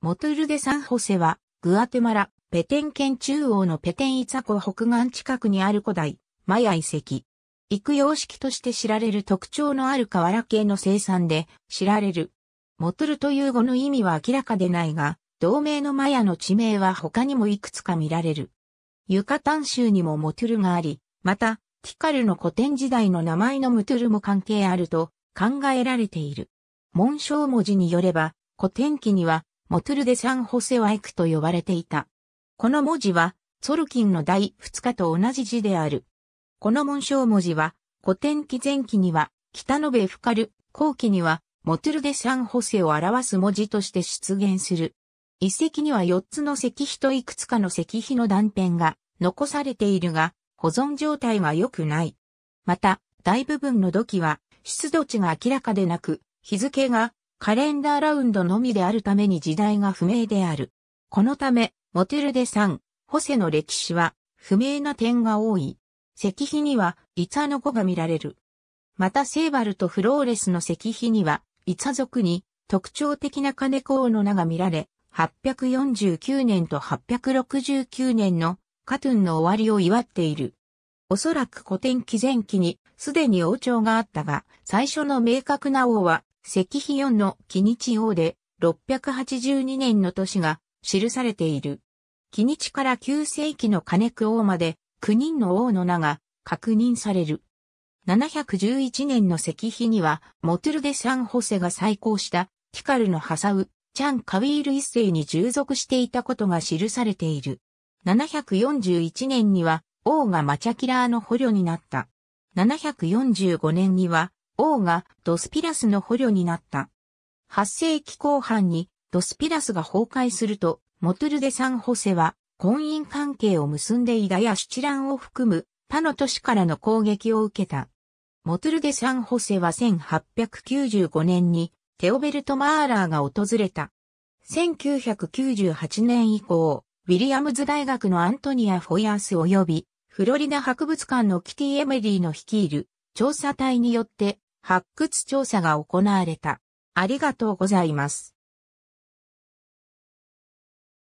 モトゥルデ・サンホセは、グアテマラ、ペテン県中央のペテンイツァコ北岸近くにある古代、マヤ遺跡。育様式として知られる特徴のある瓦系の生産で知られる。モトゥルという語の意味は明らかでないが、同名のマヤの地名は他にもいくつか見られる。ユカタン州にもモトゥルがあり、また、ティカルの古典時代の名前のムトゥルも関係あると考えられている。紋章文字によれば、古典記にはモトゥルデ・サン・ホセワイクと呼ばれていた。この文字は、ソルキンの第二日と同じ字である。この紋章文字は、古典期前期には、北延フカル、後期には、モトゥルデ・サン・ホセを表す文字として出現する。一石には四つの石碑といくつかの石碑の断片が残されているが、保存状態は良くない。また、大部分の土器は、出土地が明らかでなく、日付がカレンダーラウンドのみであるために時代が不明である。このため、モテルデさん、ホセの歴史は不明な点が多い。石碑には、イツァの語が見られる。またセーバルとフローレスの石碑には、イツァ族に特徴的な金子の名が見られ、849年と869年のカトゥンの終わりを祝っている。おそらく古典紀前期にすでに王朝があったが、最初の明確な王は石碑4の紀日王で682年の年が記されている。紀日から9世紀の金久王まで9人の王の名が確認される。711年の石碑には、モトゥルデ・サン・ホセが再興したティカルのハサウ、チャン・カウィール一世に従属していたことが記されている。741年には、王がマチャキラーの捕虜になった。745年には、王がドスピラスの捕虜になった。8世紀後半にドスピラスが崩壊すると、モトゥルデ・サン・ホセは婚姻関係を結んでイダやシチランを含む他の都市からの攻撃を受けた。モトゥルデ・サン・ホセは1895年にテオベルト・マーラーが訪れた。1998年以降、ウィリアムズ大学のアントニア・フォヤース及び、フロリダ博物館のキティ・エメリーの率いる調査隊によって発掘調査が行われた。ありがとうございます。